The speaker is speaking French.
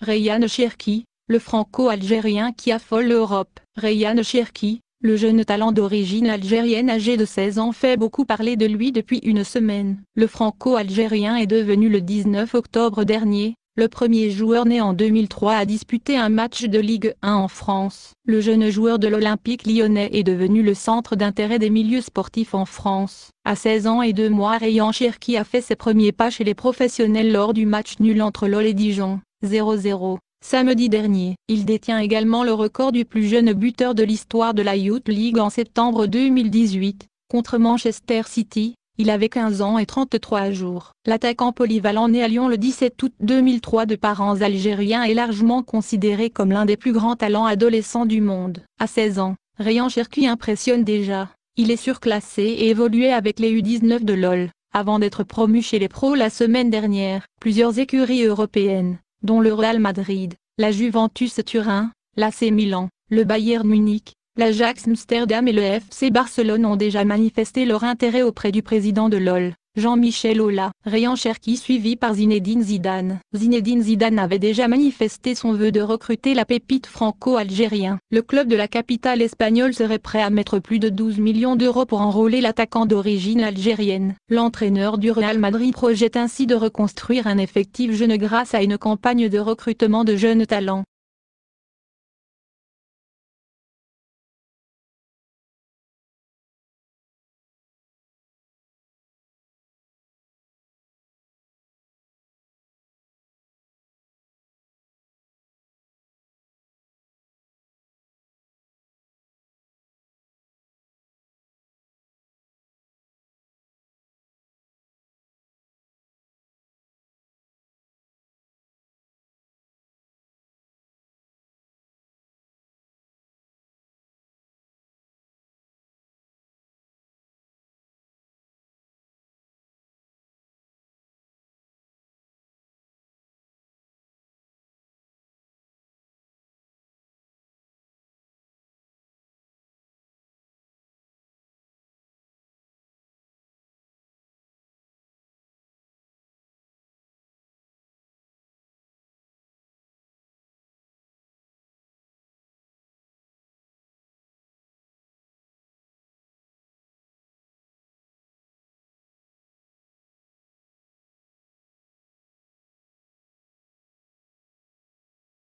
Rayane Cherki, le franco-algérien qui affole l'Europe. Rayane Cherki, le jeune talent d'origine algérienne âgé de 16 ans fait beaucoup parler de lui depuis une semaine. Le franco-algérien est devenu le 19 octobre dernier, le premier joueur né en 2003 a disputé un match de Ligue 1 en France. Le jeune joueur de l'Olympique lyonnais est devenu le centre d'intérêt des milieux sportifs en France. À 16 ans et 2 mois, Rayan Cherki a fait ses premiers pas chez les professionnels lors du match nul entre LOL et Dijon, 0-0. Samedi dernier, il détient également le record du plus jeune buteur de l'histoire de la Youth League en septembre 2018, contre Manchester City, il avait 15 ans et 33 jours. L'attaquant polyvalent né à Lyon le 17 août 2003 de parents algériens est largement considéré comme l'un des plus grands talents adolescents du monde. À 16 ans, Rayan Cherki impressionne déjà. Il est surclassé et évolué avec les U19 de LOL, avant d'être promu chez les pros la semaine dernière. Plusieurs écuries européennes, dont le Real Madrid, la Juventus Turin, C Milan, le Bayern Munich, l'Ajax Amsterdam et le FC Barcelone ont déjà manifesté leur intérêt auprès du président de l'OL, Jean-Michel Aulas. Rayan Cherki suivi par Zinedine Zidane. Zinedine Zidane avait déjà manifesté son vœu de recruter la pépite franco algérienne Le club de la capitale espagnole serait prêt à mettre plus de 12 millions d'euros pour enrôler l'attaquant d'origine algérienne. L'entraîneur du Real Madrid projette ainsi de reconstruire un effectif jeune grâce à une campagne de recrutement de jeunes talents.